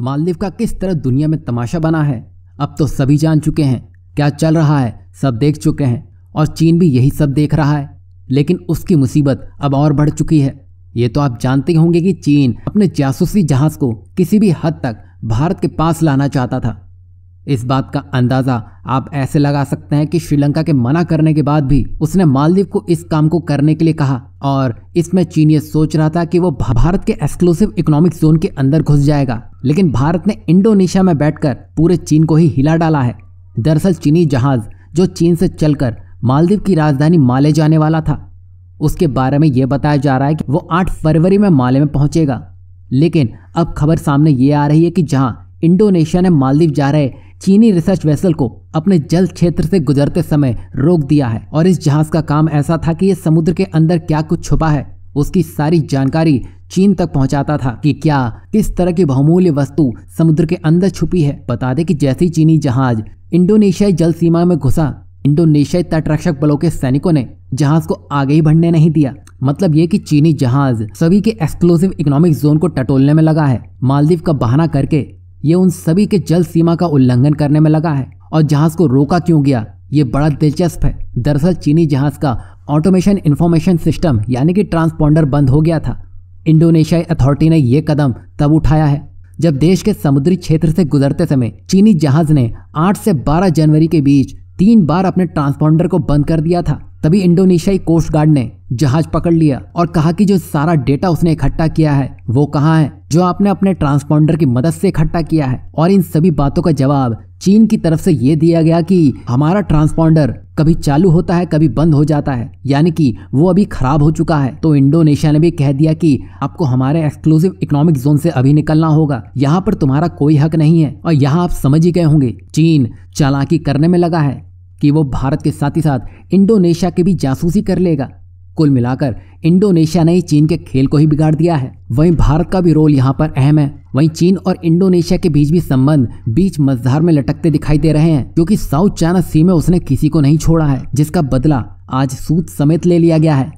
मालदीव का किस तरह दुनिया में तमाशा बना है अब तो सभी जान चुके हैं क्या चल रहा है सब देख चुके हैं और चीन भी यही सब देख रहा है लेकिन उसकी मुसीबत अब और बढ़ चुकी है ये तो आप जानते होंगे कि चीन अपने जासूसी जहाज को किसी भी हद तक भारत के पास लाना चाहता था इस बात का अंदाज़ा आप ऐसे लगा सकते हैं कि श्रीलंका के मना करने के बाद भी उसने मालदीव को इस काम को करने के लिए कहा और इसमें चीन ये सोच रहा था कि वो भारत के एक्सक्लूसिव इकोनॉमिक जोन के अंदर घुस जाएगा लेकिन भारत ने इंडोनेशिया में बैठकर पूरे चीन को ही हिला डाला है दरअसल चीनी जहाज जो चीन से चलकर मालदीव की राजधानी माले जाने वाला था उसके बारे में यह बताया जा रहा है कि वो 8 फरवरी में माले में पहुंचेगा लेकिन अब खबर सामने ये आ रही है कि जहां इंडोनेशिया ने मालदीव जा रहे चीनी रिसर्च वेसल को अपने जल क्षेत्र से गुजरते समय रोक दिया है और इस जहाज का काम ऐसा था कि ये समुद्र के अंदर क्या कुछ छुपा है उसकी सारी जानकारी चीन तक पहुंचाता था कि क्या किस तरह की बहुमूल्य वस्तु समुद्र के अंदर छुपी है बता दे कि जैसी चीनी जहाज इंडोनेशियाई जल सीमा में घुसा इंडोनेशियाई तटरक्षक बलों के सैनिकों ने जहाज को आगे ही बढ़ने नहीं दिया मतलब ये कि चीनी जहाज सभी के एक्सक्लूसिव इकोनॉमिक जोन को टटोलने में लगा है मालदीव का बहाना करके ये उन सभी के जल सीमा का उल्लंघन करने में लगा है और जहाज को रोका क्यों गया ये बड़ा दिलचस्प है दरअसल चीनी जहाज का ऑटोमेशन इन्फॉर्मेशन सिस्टम यानी कि ट्रांसपोंडर बंद हो गया था इंडोनेशियाई अथॉरिटी ने यह कदम तब उठाया है जब देश के समुद्री क्षेत्र से गुजरते समय चीनी जहाज ने 8 से 12 जनवरी के बीच तीन बार अपने ट्रांसपोंडर को बंद कर दिया था तभी इंडोनेशियाई कोस्ट गार्ड ने जहाज पकड़ लिया और कहा कि जो सारा डेटा उसने इकट्ठा किया है वो कहाँ है जो आपने अपने ट्रांसपॉन्डर की मदद से इकट्ठा किया है और इन सभी बातों का जवाब चीन की तरफ से ये दिया गया कि हमारा ट्रांसपॉन्डर कभी चालू होता है कभी बंद हो जाता है यानी कि वो अभी खराब हो चुका है तो इंडोनेशिया ने भी कह दिया कि आपको हमारे एक्सक्लूसिव इकोनॉमिक जोन से अभी निकलना होगा यहाँ पर तुम्हारा कोई हक नहीं है और यहाँ आप समझ ही गए होंगे चीन चालाकी करने में लगा है कि वो भारत के साथ ही साथ इंडोनेशिया की भी जासूसी कर लेगा कुल मिलाकर इंडोनेशिया ने चीन के खेल को ही बिगाड़ दिया है वहीं भारत का भी रोल यहाँ पर अहम है वहीं चीन और इंडोनेशिया के बीच भी संबंध बीच मजधार में लटकते दिखाई दे रहे हैं क्योंकि साउथ चाइना सी में उसने किसी को नहीं छोड़ा है जिसका बदला आज सूद समेत ले लिया गया है